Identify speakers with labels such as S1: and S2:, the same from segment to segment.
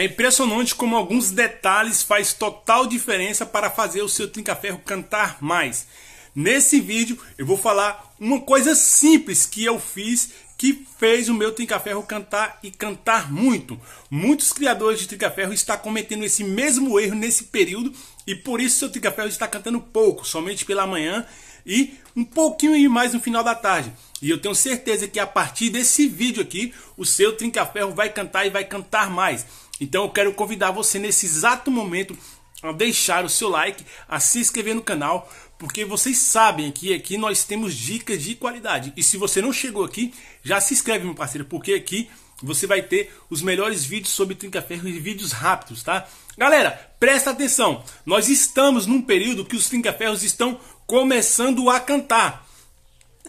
S1: É impressionante como alguns detalhes faz total diferença para fazer o seu trinca-ferro cantar mais. Nesse vídeo eu vou falar uma coisa simples que eu fiz que fez o meu trinca-ferro cantar e cantar muito. Muitos criadores de trinca-ferro estão cometendo esse mesmo erro nesse período e por isso seu trinca-ferro está cantando pouco, somente pela manhã e um pouquinho mais no final da tarde. E eu tenho certeza que a partir desse vídeo aqui, o seu trinca-ferro vai cantar e vai cantar mais. Então eu quero convidar você nesse exato momento a deixar o seu like, a se inscrever no canal, porque vocês sabem que aqui nós temos dicas de qualidade. E se você não chegou aqui, já se inscreve, meu parceiro, porque aqui você vai ter os melhores vídeos sobre trinca-ferro e vídeos rápidos, tá? Galera, presta atenção. Nós estamos num período que os trinca-ferros estão começando a cantar.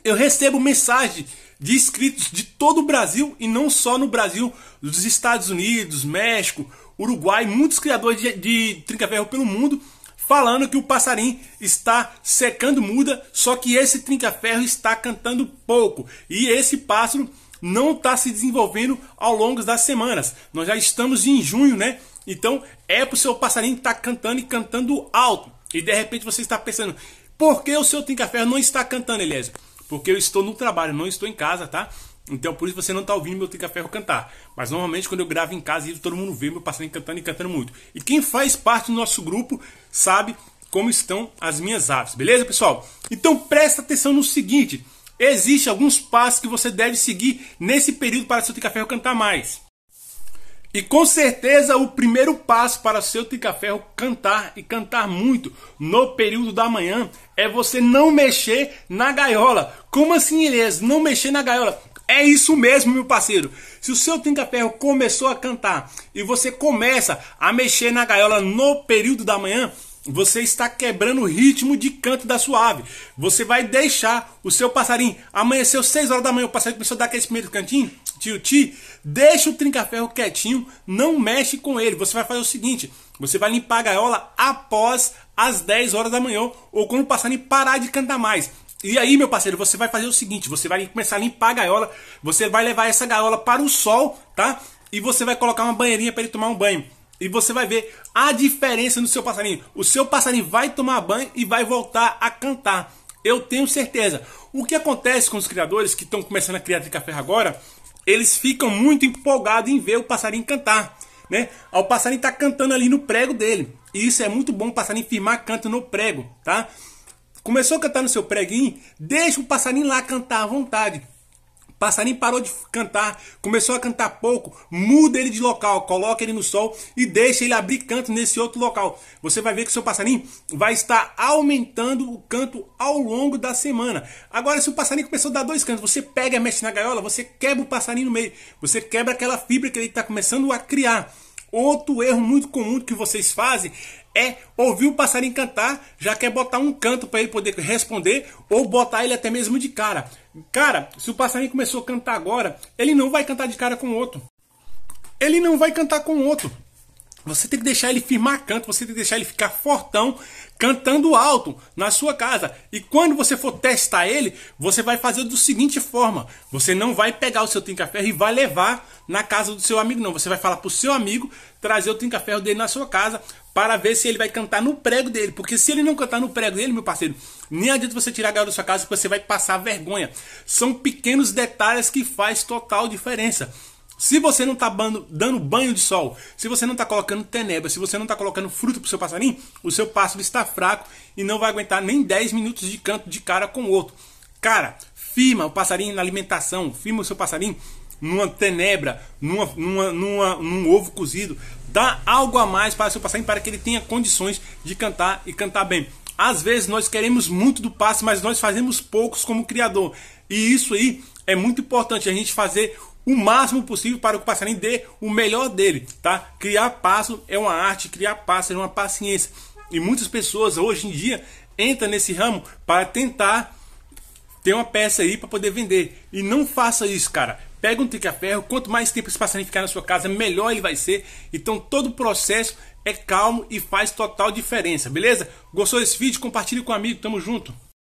S1: Eu recebo mensagem de inscritos de todo o Brasil e não só no Brasil, dos Estados Unidos, México, Uruguai, muitos criadores de, de trinca-ferro pelo mundo falando que o passarinho está secando muda, só que esse trinca-ferro está cantando pouco e esse pássaro não está se desenvolvendo ao longo das semanas. Nós já estamos em junho, né? Então é para o seu passarinho estar tá cantando e cantando alto. E de repente você está pensando, por que o seu trinca-ferro não está cantando, Eliezer? porque eu estou no trabalho, não estou em casa, tá? Então por isso você não está ouvindo meu Trinca Ferro cantar. Mas normalmente quando eu gravo em casa, todo mundo vê meu passarinho cantando e cantando muito. E quem faz parte do nosso grupo sabe como estão as minhas aves, beleza, pessoal? Então presta atenção no seguinte: existe alguns passos que você deve seguir nesse período para seu Trinca Ferro cantar mais. E com certeza o primeiro passo para seu Ticaferro cantar e cantar muito no período da manhã é você não mexer na gaiola. Como assim, Elias? Não mexer na gaiola? É isso mesmo, meu parceiro. Se o seu Ticaferro começou a cantar e você começa a mexer na gaiola no período da manhã, você está quebrando o ritmo de canto da sua ave. Você vai deixar o seu passarinho. Amanheceu 6 horas da manhã, o passarinho começou a dar aquele primeiro cantinho. Tio Ti, deixa o trinca-ferro quietinho, não mexe com ele. Você vai fazer o seguinte: você vai limpar a gaiola após as 10 horas da manhã ou quando o passarinho parar de cantar mais. E aí, meu parceiro, você vai fazer o seguinte: você vai começar a limpar a gaiola, você vai levar essa gaiola para o sol, tá? E você vai colocar uma banheirinha para ele tomar um banho. E você vai ver a diferença no seu passarinho. O seu passarinho vai tomar banho e vai voltar a cantar. Eu tenho certeza. O que acontece com os criadores que estão começando a criar de café agora eles ficam muito empolgados em ver o passarinho cantar. Né? O passarinho está cantando ali no prego dele. E isso é muito bom, o passarinho firmar canto no prego. tá? Começou a cantar no seu preguinho, deixa o passarinho lá cantar à vontade passarinho parou de cantar, começou a cantar pouco, muda ele de local, coloca ele no sol e deixa ele abrir canto nesse outro local. Você vai ver que o seu passarinho vai estar aumentando o canto ao longo da semana. Agora, se o passarinho começou a dar dois cantos, você pega e mexe na gaiola, você quebra o passarinho no meio, você quebra aquela fibra que ele está começando a criar. Outro erro muito comum que vocês fazem é ouvir o passarinho cantar, já quer botar um canto para ele poder responder ou botar ele até mesmo de cara. Cara, se o passarinho começou a cantar agora, ele não vai cantar de cara com o outro. Ele não vai cantar com o outro. Você tem que deixar ele firmar canto, você tem que deixar ele ficar fortão, cantando alto na sua casa. E quando você for testar ele, você vai fazer do seguinte forma: você não vai pegar o seu trinca-ferro e vai levar na casa do seu amigo, não. Você vai falar pro seu amigo trazer o trinca-ferro dele na sua casa para ver se ele vai cantar no prego dele. Porque se ele não cantar no prego dele, meu parceiro, nem adianta você tirar a galera da sua casa, porque você vai passar vergonha. São pequenos detalhes que faz total diferença. Se você não está dando banho de sol, se você não está colocando tenebra, se você não está colocando fruto para o seu passarinho, o seu pássaro está fraco e não vai aguentar nem 10 minutos de canto de cara com o outro. Cara, firma o passarinho na alimentação, firma o seu passarinho numa tenebra, numa, numa, numa, num ovo cozido. Dá algo a mais para o seu passarinho para que ele tenha condições de cantar e cantar bem. Às vezes nós queremos muito do passe, mas nós fazemos poucos como criador. E isso aí é muito importante a gente fazer o máximo possível para que o passarinho dê o melhor dele, tá? Criar passo é uma arte, criar passo é uma paciência. E muitas pessoas hoje em dia entram nesse ramo para tentar ter uma peça aí para poder vender. E não faça isso, cara. Pega um trica-ferro, quanto mais tempo esse passarinho ficar na sua casa, melhor ele vai ser. Então todo o processo é calmo e faz total diferença, beleza? Gostou desse vídeo? Compartilhe com um amigo, tamo junto!